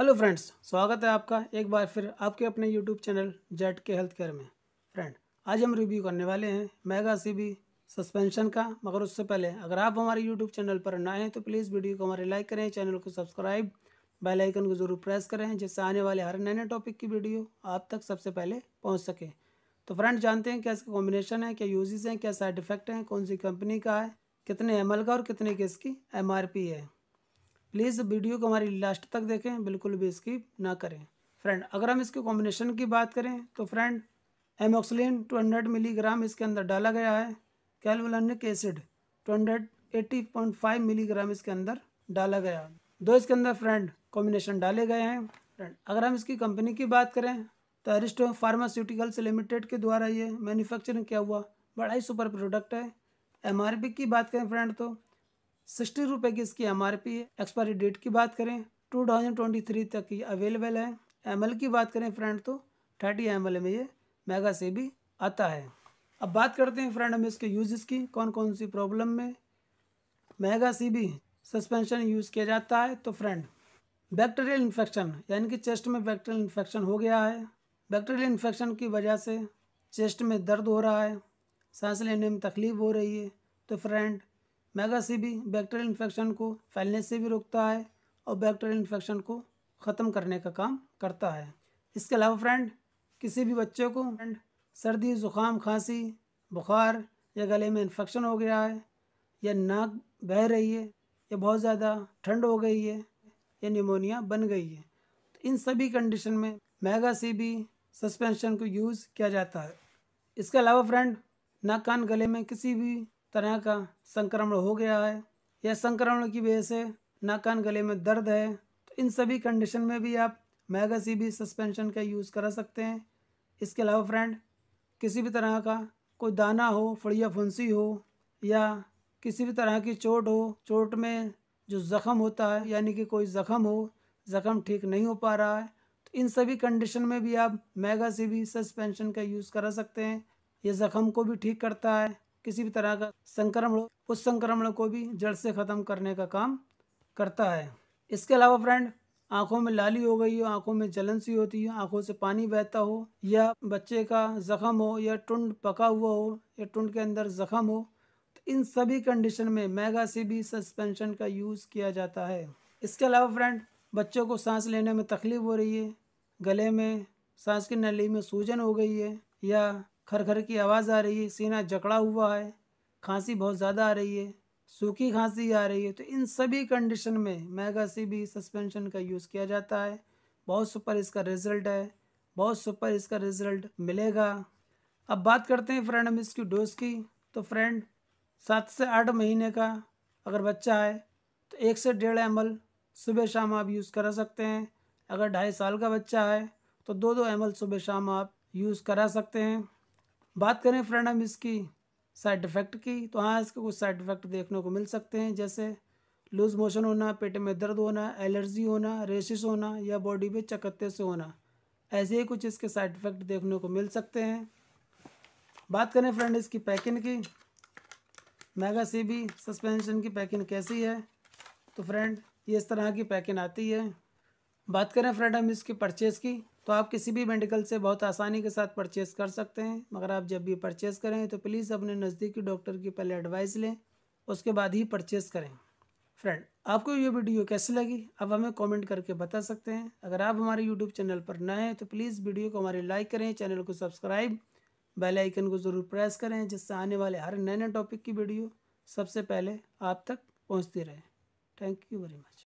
hello friends स्वागत है आपका एक बार फिर आपके अपने यूट्यूब चैनल जेट के हेल्थ केयर में फ्रेंड आज हम रिव्यू करने वाले हैं मेगा सीबी सस्पेंशन का मगर उससे पहले अगर आप हमारे यूट्यूब चैनल पर ना हैं तो प्लीज़ वीडियो को हमारे लाइक करें चैनल को सब्सक्राइब बेल आइकन को ज़रूर प्रेस करें जिससे आने वाले हर नए नए टॉपिक की वीडियो आप तक सबसे पहले पहुँच सके तो फ्रेंड जानते हैं क्या इसका कॉम्बिनेशन है क्या यूजेज़ हैं क्या साइड इफेक्ट हैं कौन सी कंपनी का है कितने एम का और कितने की इसकी एम है प्लीज़ वीडियो को हमारी लास्ट तक देखें बिल्कुल भी स्किप ना करें फ्रेंड अगर हम इसके कॉम्बिनेशन की बात करें तो friend amoxicillin two hundred milligram इसके अंदर डाला गया है clavulanic acid two hundred eighty point five milligram इसके अंदर डाला गया दो इसके अंदर फ्रेंड कॉम्बिनेशन डाले गए हैं फ्रेंड अगर हम इसकी कंपनी की बात करें तो अरिस्टो फार्मास्यूटिकल्स लिमिटेड के द्वारा ये मैन्युफैक्चरिंग किया हुआ बड़ा ही सुपर प्रोडक्ट है एमआरपी की बात करें फ्रेंड तो सिक्सटी रुपये की इसकी एम है एक्सपायरी डेट की बात करें टू थाउजेंड ट्वेंटी थ्री तक ये अवेलेबल है एम की बात करें फ्रेंड तो थर्टी एम में ये मेगा से भी आता है अब बात करते हैं फ्रेंड हम इसके यूजेस की कौन कौन सी प्रॉब्लम में मेगा सी भी सस्पेंशन यूज़ किया जाता है तो फ्रेंड बैक्टीरियल इन्फेक्शन यानी कि चेस्ट में बैक्टीरियल इन्फेक्शन हो गया है बैक्टीरियल इन्फेक्शन की वजह से चेस्ट में दर्द हो रहा है सांस लेने में तकलीफ़ हो रही है तो फ्रेंड मेगासीबी बैक्टीरियल इन्फेक्शन को फैलने से भी रोकता है और बैक्टीरियल इन्फेक्शन को ख़त्म करने का काम करता है इसके अलावा फ्रेंड किसी भी बच्चे को फ्रेंड सर्दी ज़ुकाम खांसी बुखार या गले में इन्फेक्शन हो गया है या नाक बह रही है या बहुत ज़्यादा ठंड हो गई है या निमोनिया बन गई है तो इन सभी कंडीशन में मेगा सी भी सस्पेंशन को यूज़ किया जाता है इसके अलावा फ्रेंड नाक कान गले में किसी भी तरह का संक्रमण हो गया है या संक्रमण की वजह से नाकान गले में दर्द है तो इन सभी कंडीशन में भी आप मैगा सी बी सस्पेंशन का यूज़ करा सकते हैं इसके अलावा फ्रेंड किसी भी तरह का कोई दाना हो फड़िया फुंसी हो या किसी भी तरह की चोट हो चोट में जो ज़ख़म होता है यानी कि कोई ज़ख़म हो ज़ख़म ठीक नहीं हो पा रहा है तो इन सभी कंडीशन में भी आप मैगा सी बी सस्पेंशन का यूज़ करा सकते हैं ये ज़ख़म को भी ठीक करता है किसी भी तरह का संक्रमण उस संक्रमण को भी जड़ से ख़त्म करने का काम करता है इसके अलावा फ्रेंड आंखों में लाली हो गई हो आंखों में जलन सी होती हो आंखों से पानी बहता हो या बच्चे का जख्म हो या टुंड पका हुआ हो या टुंड के अंदर जख्म हो तो इन सभी कंडीशन में मेगा से भी सस्पेंशन का यूज़ किया जाता है इसके अलावा फ्रेंड बच्चों को सांस लेने में तकलीफ़ हो रही है गले में सांस की नली में सूजन हो गई है या खर खर की आवाज़ आ रही है सीना जकड़ा हुआ है खांसी बहुत ज़्यादा आ रही है सूखी खांसी आ रही है तो इन सभी कंडीशन में मैगा सी बी सस्पेंशन का यूज़ किया जाता है बहुत सुपर इसका रिजल्ट है बहुत सुपर इसका रिजल्ट मिलेगा अब बात करते हैं फ्रेंड हम इसकी डोज की तो फ्रेंड सात से आठ महीने का अगर बच्चा है तो एक से डेढ़ एम सुबह शाम आप यूज़ करा सकते हैं अगर ढाई साल का बच्चा है तो दो दो एम सुबह शाम आप यूज़ करा सकते हैं बात करें फ्रेंड हम इसकी साइड इफ़ेक्ट की तो हाँ इसके कुछ साइड इफ़ेक्ट देखने को मिल सकते हैं जैसे लूज मोशन होना पेट में दर्द होना एलर्जी होना रेशिस होना या बॉडी में चकत्ते से होना ऐसे ही कुछ इसके साइड इफ़ेक्ट देखने को मिल सकते हैं बात करें फ्रेंड इसकी पैकिंग की मेगा सी बी सस्पेंशन की पैकिंग कैसी है तो फ्रेंड ये इस तरह की पैकिंग आती है बात करें फ्रेंड हम इसकी परचेज़ की तो आप किसी भी मेडिकल से बहुत आसानी के साथ परचेस कर सकते हैं मगर आप जब भी परचेस करें तो प्लीज़ अपने नज़दीकी डॉक्टर की पहले एडवाइस लें उसके बाद ही परचेस करें फ्रेंड आपको ये वीडियो कैसी लगी आप हमें कमेंट करके बता सकते हैं अगर आप हमारे यूट्यूब चैनल पर नए हैं तो प्लीज़ वीडियो को हमारे लाइक करें चैनल को सब्सक्राइब बेल आइकन को ज़रूर प्रेस करें जिससे आने वाले हर नए नए टॉपिक की वीडियो सबसे पहले आप तक पहुँचती रहे थैंक यू वेरी मच